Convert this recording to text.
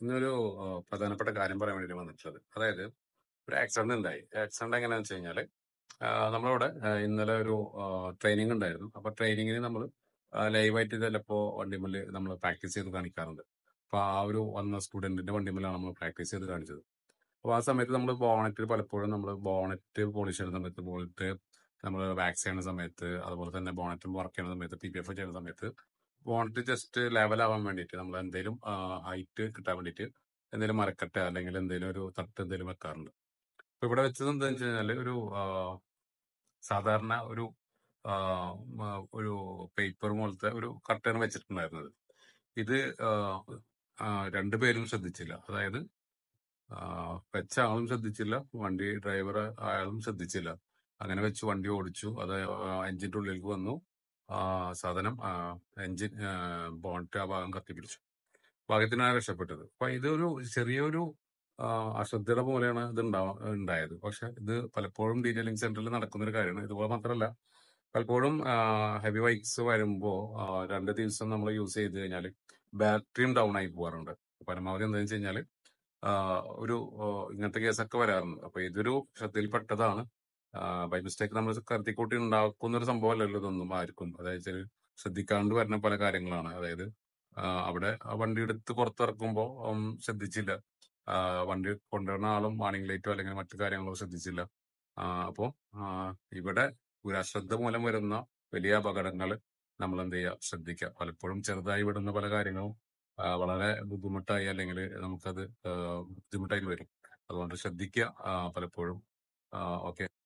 ഇന്നൊരു പ്രധാനപ്പെട്ട കാര്യം പറയാൻ വേണ്ടി വന്നിട്ടുള്ളത് അതായത് ഒരു ആക്സിഡന്റ് ഉണ്ടായി ആക്സിഡന്റ് എങ്ങനെയാണെന്ന് വെച്ച് കഴിഞ്ഞാൽ നമ്മളവിടെ ഇന്നലെ ഒരു ട്രെയിനിങ് ഉണ്ടായിരുന്നു അപ്പൊ ട്രെയിനിങ്ങിന് നമ്മൾ ലൈവായിട്ട് ചിലപ്പോൾ വണ്ടിമേൽ നമ്മൾ പ്രാക്ടീസ് ചെയ്ത് കാണിക്കാറുണ്ട് അപ്പൊ ആ ഒരു വന്ന സ്റ്റുഡന്റിന്റെ വണ്ടിമേലാണ് നമ്മൾ പ്രാക്ടീസ് ചെയ്ത് കാണിച്ചത് അപ്പോൾ ആ സമയത്ത് നമ്മൾ ബോണറ്റിൽ പലപ്പോഴും നമ്മൾ ബോണറ്റ് പോളിഷ് ചെയ്യുന്ന സമയത്ത് ബോണറ്റ് നമ്മൾ വാക്സ് ചെയ്യുന്ന സമയത്ത് അതുപോലെ തന്നെ ബോണറ്റും വർക്ക് ചെയ്യുന്ന സമയത്ത് പി പി എഫ് ചെയ്യുന്ന സമയത്ത് വോണ്ട് ജസ്റ്റ് ആവാൻ വേണ്ടിയിട്ട് നമ്മൾ എന്തെങ്കിലും ഹൈറ്റ് കിട്ടാൻ വേണ്ടിയിട്ട് എന്തെങ്കിലും മറക്കട്ടെ അല്ലെങ്കിൽ എന്തെങ്കിലും ഒരു തട്ട് എന്തെങ്കിലും വെക്കാറുണ്ട് അപ്പൊ ഇവിടെ വെച്ചത് എന്താ വെച്ച് കഴിഞ്ഞാല് ഒരു സാധാരണ ഒരു ഒരു പേപ്പർ പോലത്തെ ഒരു കട്ടൺ വെച്ചിട്ടുണ്ടായിരുന്നത് ഇത് രണ്ടുപേരും ശ്രദ്ധിച്ചില്ല അതായത് വെച്ച ആളും ശ്രദ്ധിച്ചില്ല വണ്ടി ഡ്രൈവർ ആയാളും ശ്രദ്ധിച്ചില്ല അങ്ങനെ വെച്ച് വണ്ടി ഓടിച്ചു അത് എഞ്ചിൻ്റെ ഉള്ളിലേക്ക് വന്നു സാധനം എഞ്ചിൻ ബോൺട്ട് ആ ഭാഗം കത്തിപ്പിടിച്ചു ഭാഗ്യത്തിനാണ് രക്ഷപ്പെട്ടത് അപ്പൊ ഇതൊരു ചെറിയൊരു അശ്രദ്ധയുടെ പോലെയാണ് ഇത് ഉണ്ടാവാ ഉണ്ടായത് പക്ഷെ ഇത് പലപ്പോഴും ഡീറ്റെയിലിംഗ് സെന്ററിൽ നടക്കുന്ന ഒരു കാര്യമാണ് ഇതുപോലെ മാത്രമല്ല പലപ്പോഴും ഹെവി ബൈക്സ് വരുമ്പോൾ രണ്ട് ദിവസം നമ്മൾ യൂസ് ചെയ്ത് കഴിഞ്ഞാൽ ബാറ്ററിയും ഡൗൺ ആയി പോകാറുണ്ട് പരമാവധി എന്താണെന്ന് വെച്ച് കഴിഞ്ഞാൽ ഒരു ഇങ്ങനത്തെ കേസൊക്കെ വരാറുണ്ട് അപ്പൊ ഇതൊരു ശ്രദ്ധയിൽപ്പെട്ടതാണ് ബൈ മിസ്റ്റേക്ക് നമ്മൾ കരുതിക്കൂട്ടി ഉണ്ടാക്കുന്ന ഒരു സംഭവമല്ലല്ലോ ഇതൊന്നും ആർക്കും അതായത് ശ്രദ്ധിക്കാണ്ട് വരുന്ന പല കാര്യങ്ങളാണ് അതായത് അവിടെ വണ്ടി എടുത്ത് പുറത്തിറക്കുമ്പോൾ ശ്രദ്ധിച്ചില്ല വണ്ടി കൊണ്ടുവരുന്ന ആളും വാണിംഗ് ലൈറ്റോ അല്ലെങ്കിൽ മറ്റു കാര്യങ്ങളോ ശ്രദ്ധിച്ചില്ല അപ്പോൾ ഇവിടെ ഒരശ്രദ്ധ മൂലം വരുന്ന വലിയ അപകടങ്ങൾ നമ്മൾ എന്ത് ചെയ്യുക ശ്രദ്ധിക്കുക പലപ്പോഴും ചെറുതായി വിടുന്ന പല കാര്യങ്ങളും വളരെ ബുദ്ധിമുട്ടായി അല്ലെങ്കിൽ നമുക്കത് ബുദ്ധിമുട്ടായി വരും അതുകൊണ്ട് ശ്രദ്ധിക്കുക പലപ്പോഴും ഓക്കെ